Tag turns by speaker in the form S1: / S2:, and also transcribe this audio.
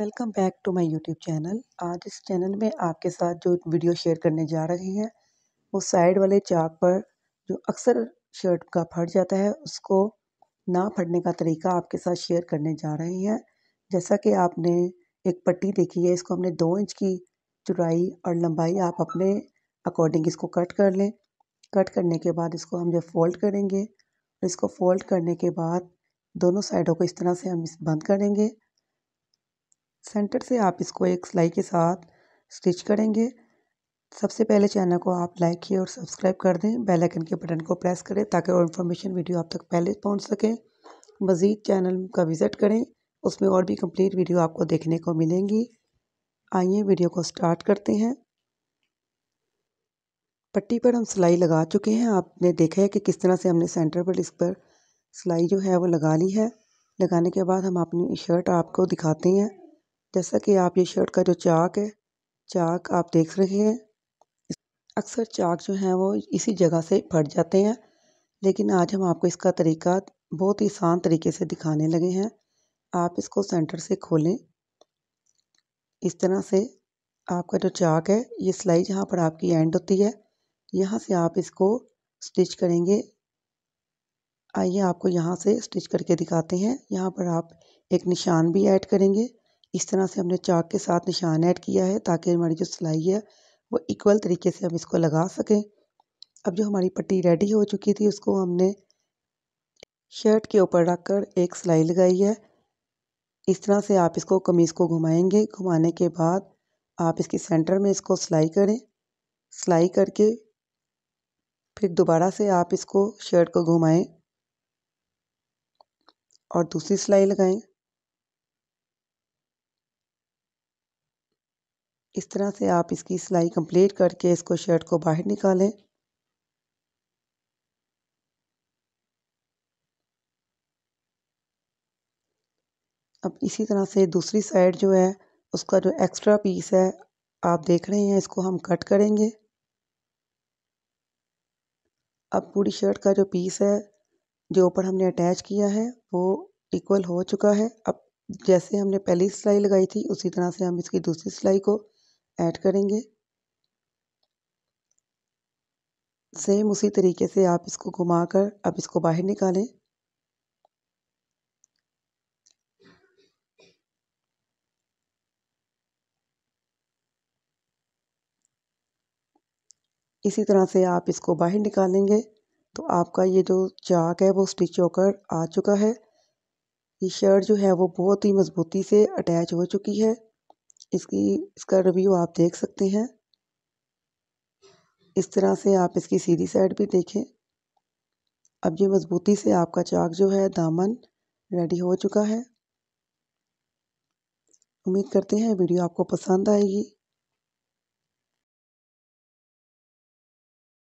S1: welcome back to my YouTube channel आज इस channel में आपके साथ जो वीडियो शेयर करने जा रही हैं वो साइड वाले चाक पर जो अक्सर शर्ट का फट जाता है उसको ना फटने का तरीका आपके साथ शेयर करने जा रही हैं जैसा कि आपने एक पट्टी देखी है इसको हमने दो इंच की चुराई और लंबाई आप अपने अकॉर्डिंग इसको कट कर लें कट करने के बाद इसको हम जब फोल्ड करेंगे इसको फोल्ड करने के बाद दोनों साइडों को इस तरह से हम बंद करेंगे सेंटर से आप इसको एक सिलाई के साथ स्टिच करेंगे सबसे पहले चैनल को आप लाइक किए और सब्सक्राइब कर दें बेल आइकन के बटन को प्रेस करें ताकि और इन्फॉर्मेशन वीडियो आप तक पहले पहुंच सके मज़ीद चैनल का विज़िट करें उसमें और भी कंप्लीट वीडियो आपको देखने को मिलेंगी आइए वीडियो को स्टार्ट करते हैं पट्टी पर हम सिलाई लगा चुके हैं आपने देखा है कि किस तरह से हमने सेंटर पर इस पर सिलाई जो है वो लगा ली है लगाने के बाद हम अपनी शर्ट आपको दिखाते हैं जैसा कि आप ये शर्ट का जो चाक है चाक आप देख रहे हैं अक्सर चाक जो हैं वो इसी जगह से फट जाते हैं लेकिन आज हम आपको इसका तरीका बहुत ही आसान तरीके से दिखाने लगे हैं आप इसको सेंटर से खोलें इस तरह से आपका जो चाक है ये सिलाई जहाँ पर आपकी एंड होती है यहाँ से आप इसको स्टिच करेंगे आइए आपको यहाँ से स्टिच करके दिखाते हैं यहाँ पर आप एक निशान भी ऐड करेंगे इस तरह से हमने चाक के साथ निशान ऐड किया है ताकि हमारी जो सिलाई है वो इक्वल तरीके से हम इसको लगा सकें अब जो हमारी पट्टी रेडी हो चुकी थी उसको हमने शर्ट के ऊपर रख कर एक सिलाई लगाई है इस तरह से आप इसको कमीज़ को घुमाएंगे घुमाने के बाद आप इसकी सेंटर में इसको सिलाई करें सिलाई करके फिर दोबारा से आप इसको शर्ट को घुमाएं और दूसरी सिलाई लगाएं इस तरह से आप इसकी सिलाई कंप्लीट करके इसको शर्ट को बाहर निकालें अब इसी तरह से दूसरी साइड जो है उसका जो एक्स्ट्रा पीस है आप देख रहे हैं इसको हम कट करेंगे अब पूरी शर्ट का जो पीस है जो ऊपर हमने अटैच किया है वो इक्वल हो चुका है अब जैसे हमने पहली सिलाई लगाई थी उसी तरह से हम इसकी दूसरी सिलाई को ऐड करेंगे सेम उसी तरीके से आप इसको घुमाकर अब इसको बाहर निकालें इसी तरह से आप इसको बाहर निकालेंगे तो आपका ये जो चाक है वो स्टिच होकर आ चुका है ये शर्ट जो है वो बहुत ही मज़बूती से अटैच हो चुकी है इसकी इसका रिव्यू आप देख सकते हैं इस तरह से आप इसकी सीधी साइड भी देखें अब ये मज़बूती से आपका चाक जो है दामन रेडी हो चुका है उम्मीद करते हैं वीडियो आपको पसंद आएगी